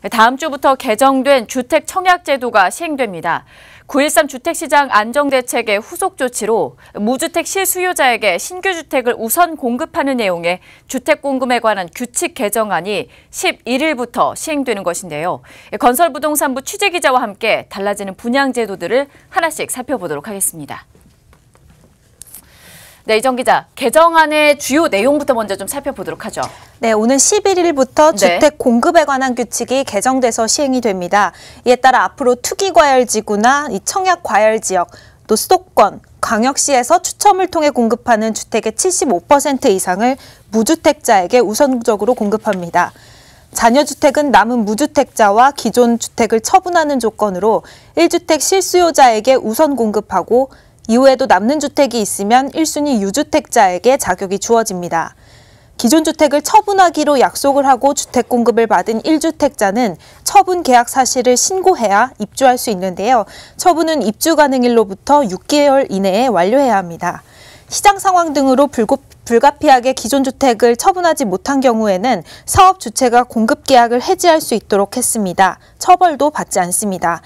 네, 다음 주부터 개정된 주택청약제도가 시행됩니다. 9.13 주택시장 안정대책의 후속 조치로 무주택 실수요자에게 신규 주택을 우선 공급하는 내용의 주택공급에 관한 규칙 개정안이 11일부터 시행되는 것인데요. 예, 건설부동산부 취재기자와 함께 달라지는 분양제도들을 하나씩 살펴보도록 하겠습니다. 네, 이정 기자, 개정안의 주요 내용부터 먼저 좀 살펴보도록 하죠. 네, 오는 11일부터 네. 주택 공급에 관한 규칙이 개정돼서 시행이 됩니다. 이에 따라 앞으로 투기 과열 지구나 이 청약 과열 지역, 또 수도권, 광역시에서 추첨을 통해 공급하는 주택의 75% 이상을 무주택자에게 우선적으로 공급합니다. 자녀주택은 남은 무주택자와 기존 주택을 처분하는 조건으로 1주택 실수요자에게 우선 공급하고 이후에도 남는 주택이 있으면 1순위 유주택자에게 자격이 주어집니다. 기존 주택을 처분하기로 약속을 하고 주택 공급을 받은 1주택자는 처분 계약 사실을 신고해야 입주할 수 있는데요. 처분은 입주 가능일로부터 6개월 이내에 완료해야 합니다. 시장 상황 등으로 불급, 불가피하게 기존 주택을 처분하지 못한 경우에는 사업 주체가 공급 계약을 해지할 수 있도록 했습니다. 처벌도 받지 않습니다.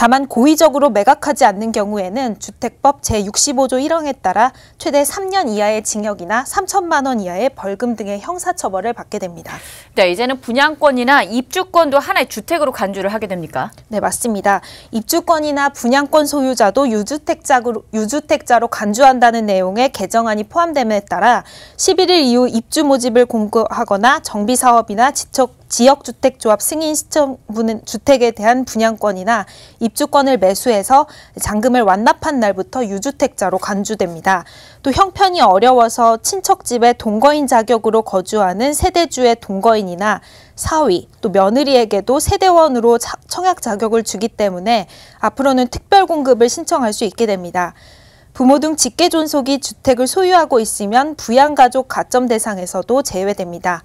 다만 고의적으로 매각하지 않는 경우에는 주택법 제65조 1항에 따라 최대 3년 이하의 징역이나 3천만 원 이하의 벌금 등의 형사처벌을 받게 됩니다. 네, 이제는 분양권이나 입주권도 하나의 주택으로 간주를 하게 됩니까? 네, 맞습니다. 입주권이나 분양권 소유자도 유주택자로, 유주택자로 간주한다는 내용의 개정안이 포함됨에 따라 11일 이후 입주 모집을 공고하거나 정비사업이나 지척 지역주택조합 승인 시청부는 주택에 대한 분양권이나 입주권을 매수해서 잔금을 완납한 날부터 유주택자로 간주됩니다. 또 형편이 어려워서 친척집에 동거인 자격으로 거주하는 세대주의 동거인이나 사위 또 며느리에게도 세대원으로 청약 자격을 주기 때문에 앞으로는 특별 공급을 신청할 수 있게 됩니다. 부모 등 직계 존속이 주택을 소유하고 있으면 부양가족 가점 대상에서도 제외됩니다.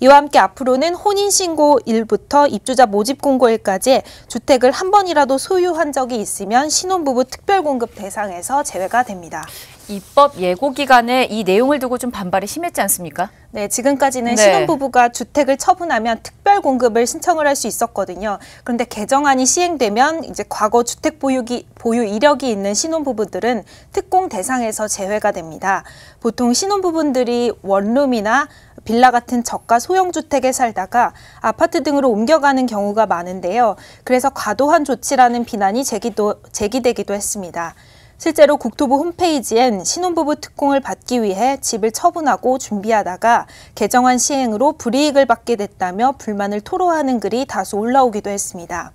이와 함께 앞으로는 혼인신고 일부터 입주자 모집 공고일까지 주택을 한 번이라도 소유한 적이 있으면 신혼부부 특별공급 대상에서 제외가 됩니다. 입법 예고 기간에 이 내용을 두고 좀 반발이 심했지 않습니까? 네, 지금까지는 네. 신혼부부가 주택을 처분하면 특별 공급을 신청을 할 수 있었거든요. 그런데 개정안이 시행되면 이제 과거 주택 보유기, 보유 이력이 있는 신혼부부들은 특공 대상에서 제외가 됩니다. 보통 신혼부부들이 원룸이나 빌라 같은 저가 소형 주택에 살다가 아파트 등으로 옮겨가는 경우가 많은데요. 그래서 과도한 조치라는 비난이 제기도, 제기되기도 했습니다. 실제로 국토부 홈페이지엔 신혼부부 특공을 받기 위해 집을 처분하고 준비하다가 개정안 시행으로 불이익을 받게 됐다며 불만을 토로하는 글이 다수 올라오기도 했습니다.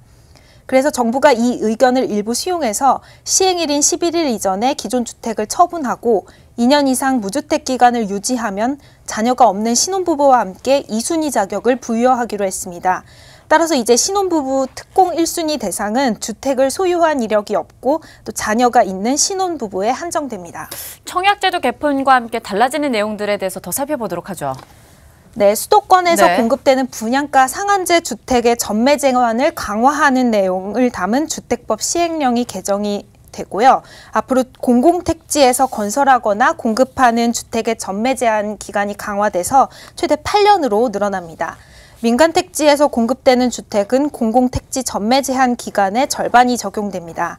그래서 정부가 이 의견을 일부 수용해서 시행일인 11일 이전에 기존 주택을 처분하고 2년 이상 무주택 기간을 유지하면 자녀가 없는 신혼부부와 함께 2순위 자격을 부여하기로 했습니다. 따라서 이제 신혼부부 특공 1순위 대상은 주택을 소유한 이력이 없고 또 자녀가 있는 신혼부부에 한정됩니다. 청약제도 개편과 함께 달라지는 내용들에 대해서 더 살펴보도록 하죠. 네, 수도권에서 네. 공급되는 분양가 상한제 주택의 전매제한을 강화하는 내용을 담은 주택법 시행령이 개정이 되고요. 앞으로 공공택지에서 건설하거나 공급하는 주택의 전매 제한 기간이 강화돼서 최대 8년으로 늘어납니다. 민간 택지에서 공급되는 주택은 공공택지 전매 제한 기간의 절반이 적용됩니다.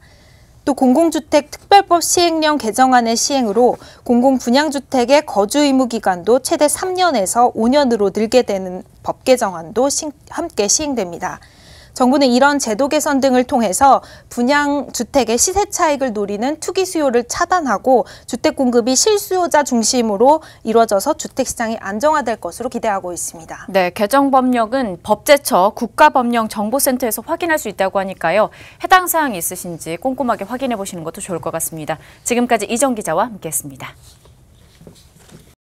또 공공주택 특별법 시행령 개정안의 시행으로 공공분양주택의 거주 의무 기간도 최대 3년에서 5년으로 늘게 되는 법 개정안도 함께 시행됩니다. 정부는 이런 제도 개선 등을 통해서 분양 주택의 시세 차익을 노리는 투기 수요를 차단하고 주택 공급이 실수요자 중심으로 이루어져서 주택 시장이 안정화될 것으로 기대하고 있습니다. 네, 개정 법령은 법제처 국가법령정보센터에서 확인할 수 있다고 하니까요. 해당 사항이 있으신지 꼼꼼하게 확인해 보시는 것도 좋을 것 같습니다. 지금까지 이정 기자와 함께했습니다.